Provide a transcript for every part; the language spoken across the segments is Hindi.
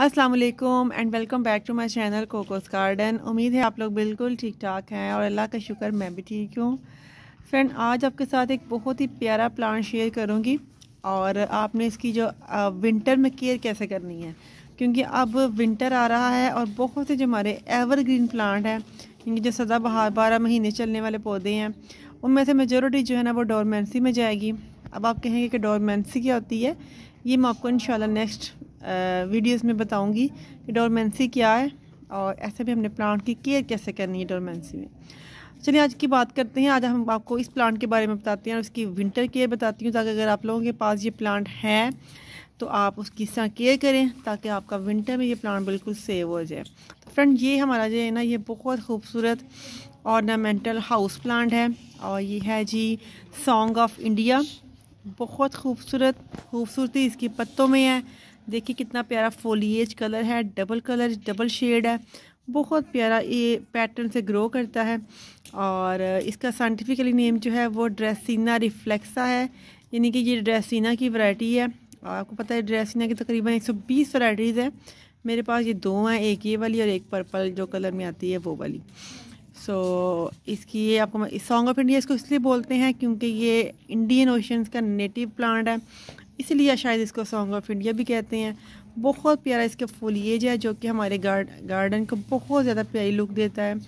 Aslam and welcome back to my channel Cocos Garden उम्मीद है आप लोग बिल्कुल ठीक ठाक हैं और अल्लाह का शुक्र मैं भी ठीक हूँ फ्रेंड आज आपके साथ एक बहुत ही प्यारा प्लांट शेयर करूँगी और आपने इसकी जो विंटर में केयर कैसे करनी है क्योंकि अब विंटर आ रहा है और बहुत से जो हमारे एवरग्रीन प्लांट हैं क्योंकि जो सदा बहार बारह महीने चलने वाले पौधे हैं उनमें से मेजोरिटी जो है ना वो डोरमेंसी में जाएगी अब आप कहेंगे कि डोरमेंसी क्या होती है ये मैं आपको इन नेक्स्ट वीडियोस में बताऊंगी कि डोरमेंसी क्या है और ऐसे भी हमने प्लांट की केयर कैसे करनी है डोरमेंसी में चलिए आज की बात करते हैं आज हम आपको इस प्लांट के बारे में बताते हैं और उसकी विंटर केयर बताती हूँ ताकि अगर आप लोगों के पास ये प्लांट है तो आप उसकी इस तरह केयर करें ताकि आपका विंटर में ये प्लांट बिल्कुल सेव हो जाए तो फ्रेंड ये हमारा जो है ना ये बहुत खूबसूरत ऑर्नामेंटल हाउस प्लांट है और ये है जी सॉन्ग ऑफ इंडिया बहुत खूबसूरत खूबसूरती इसके पत्तों में है देखिए कितना प्यारा फोलिएज कलर है डबल कलर डबल शेड है बहुत प्यारा ये पैटर्न से ग्रो करता है और इसका साइंटिफिकली नेम जो है वो ड्रेसिना रिफ्लेक्सा है यानी कि ये ड्रेसिना की वैरायटी है आपको पता है ड्रेसिना की तकरीबन 120 वैरायटीज़ हैं मेरे पास ये दो हैं एक ये वाली और एक पर्पल जो कलर में आती है वो वाली सो so, इसकी ये आपको सॉन्ग ऑफ इंडिया इसको इसलिए बोलते हैं क्योंकि ये इंडियन ओशंस का नेटिव प्लांट है इसीलिए शायद इसको सॉन्ग ऑफ इंडिया भी कहते हैं बहुत प्यारा इसका फुल एज है जो कि हमारे गार्ड गार्डन को बहुत ज़्यादा प्यारी लुक देता है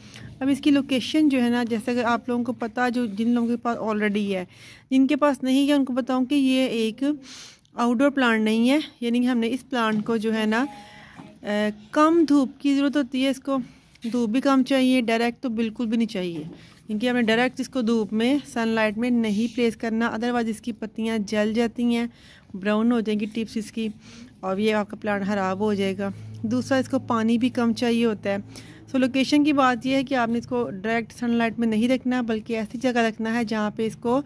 अब इसकी लोकेशन जो है ना जैसे कि आप लोगों को पता जो जिन लोगों के पास ऑलरेडी है जिनके पास नहीं है उनको बताऊँ कि ये एक आउटडोर प्लांट नहीं है यानी कि हमने इस प्लांट को जो है ना कम धूप की ज़रूरत होती है इसको धूप भी कम चाहिए डायरेक्ट तो बिल्कुल भी नहीं चाहिए क्योंकि हमें डायरेक्ट इसको धूप में सनलाइट में नहीं प्लेस करना अदरवाइज़ इसकी पत्तियाँ जल जाती हैं ब्राउन हो जाएंगी टिप्स इसकी और ये आपका प्लांट ख़राब हो जाएगा दूसरा इसको पानी भी कम चाहिए होता है सो लोकेशन की बात यह है कि आपने इसको डायरेक्ट सनलाइट में नहीं रखना बल्कि ऐसी जगह रखना है जहाँ पे इसको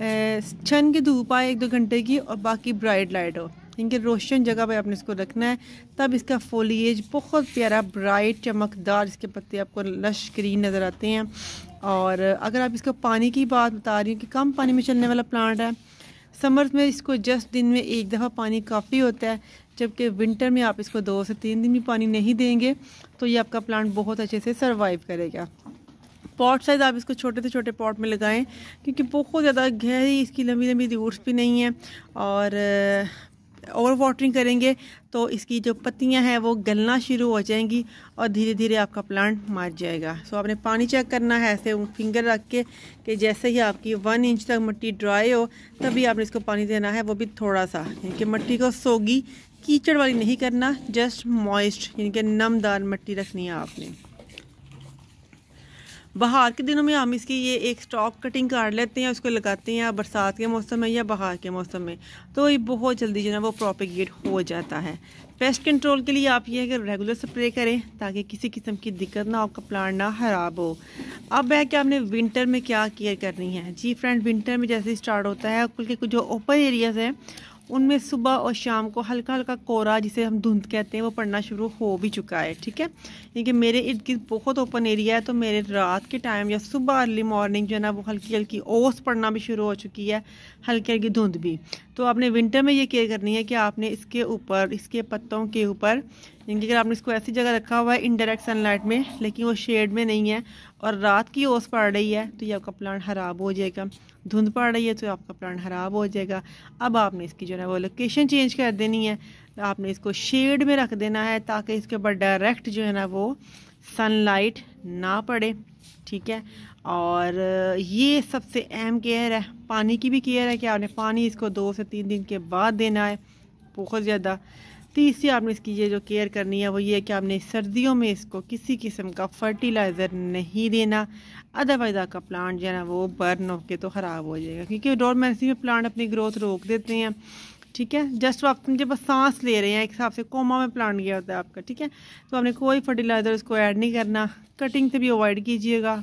छन की धूप आए एक दो घंटे की और बाकी ब्राइट लाइट हो इनके रोशन जगह पे आपने इसको रखना है तब इसका फोलिएज बहुत प्यारा ब्राइट चमकदार इसके पत्ते आपको लश ग्रीन नज़र आते हैं और अगर आप इसको पानी की बात बता रही हूँ कि कम पानी में चलने वाला प्लांट है समर्स में इसको जस्ट दिन में एक दफ़ा पानी काफ़ी होता है जबकि विंटर में आप इसको दो से तीन दिन भी पानी नहीं देंगे तो ये आपका प्लांट बहुत अच्छे से सर्वाइव करेगा पॉट साइज आप इसको छोटे से छोटे पॉट में लगाएं क्योंकि बहुत ज़्यादा गहरी इसकी लंबी लंबी रूट्स भी नहीं है और ओवर वाटरिंग करेंगे तो इसकी जो पत्तियां हैं वो गलना शुरू हो जाएंगी और धीरे धीरे आपका प्लांट मर जाएगा सो आपने पानी चेक करना है ऐसे फिंगर रख के कि जैसे ही आपकी वन इंच तक मिट्टी ड्राई हो तभी आपने इसको पानी देना है वो भी थोड़ा सा यानी कि मिट्टी को सोगी कीचड़ वाली नहीं करना जस्ट मॉइस्ट यानी कि नमदार मिट्टी रखनी है आपने बाहर के दिनों में हम इसकी ये एक स्टॉक कटिंग काट लेते हैं उसको लगाते हैं बरसात के मौसम में या बाहर के मौसम में तो ये बहुत जल्दी जो है वो प्रॉपिगेट हो जाता है पेस्ट कंट्रोल के लिए आप ये है कि रेगुलर स्प्रे करें ताकि किसी किस्म की दिक्कत ना आपका प्लांट ना ख़राब हो अब है कि आपने विंटर में क्या केयर करनी है जी फ्रेंड विंटर में जैसे स्टार्ट होता है कुल के कुछ जो ओपन एरियाज़ हैं उनमें सुबह और शाम को हल्का हल्का कोरा जिसे हम धुंध कहते हैं वो पड़ना शुरू हो भी चुका है ठीक है क्योंकि मेरे इर्द गिर्द बहुत ओपन एरिया है तो मेरे रात के टाइम या सुबह अर्ली मॉर्निंग जो है ना वो हल्की हल्की ओस पड़ना भी शुरू हो चुकी है हल्की हल्की धुंध भी तो आपने विंटर में ये केयर करनी है कि आपने इसके ऊपर इसके पत्तों के ऊपर यानी अगर आपने इसको ऐसी जगह रखा हुआ है इनडायरेक्ट सनलाइट में लेकिन वो शेड में नहीं है और रात की ओस पड़ रही है तो ये आपका प्लांट ख़राब हो जाएगा धुंध पड़ रही है तो आपका प्लांट ख़राब हो जाएगा अब आपने इसकी जो है वो लोकेशन चेंज कर देनी है तो आपने इसको शेड में रख देना है ताकि इसके ऊपर डायरेक्ट जो है ना वो सनलाइट ना पड़े ठीक है और ये सबसे अहम केयर है पानी की भी केयर है कि आपने पानी इसको दो से तीन दिन के बाद देना है बहुत ज़्यादा तीसरी आपने इसकी ये जो केयर करनी है वो ये कि आपने सर्दियों में इसको किसी किस्म का फर्टिलाइज़र नहीं देना अदरवाइज़ आपका प्लांट जो है ना वो बर्न के तो ख़राब हो जाएगा क्योंकि डोरमेंसी में प्लांट अपनी ग्रोथ रोक देते हैं ठीक है जस्ट आप जब सांस ले रहे हैं एक हिसाब से कोमा में प्लांट गया होता है आपका ठीक है तो आपने कोई फर्टिलाइज़र उसको ऐड नहीं करना कटिंग से भी अवॉइड कीजिएगा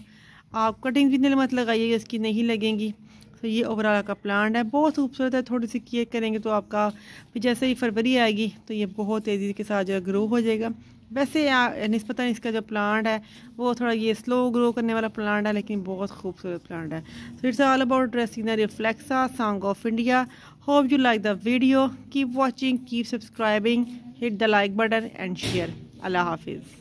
आप कटिंग भी नहीं मत लगाइएगा इसकी नहीं लगेंगी तो ये ओवरऑल का प्लान है बहुत खूबसूरत है थोड़ी सी केयर करेंगे तो आपका फिर जैसे ही फरवरी आएगी तो ये बहुत तेज़ी के साथ जो है ग्रो हो जाएगा वैसे नस्बता इसका जो प्लांट है वो थोड़ा ये स्लो ग्रो करने वाला प्लांट है लेकिन बहुत खूबसूरत प्लांट है so it's all about dressing the reflexa song of India hope you like the video keep watching keep subscribing hit the like button and share अल्लाह हाफिज़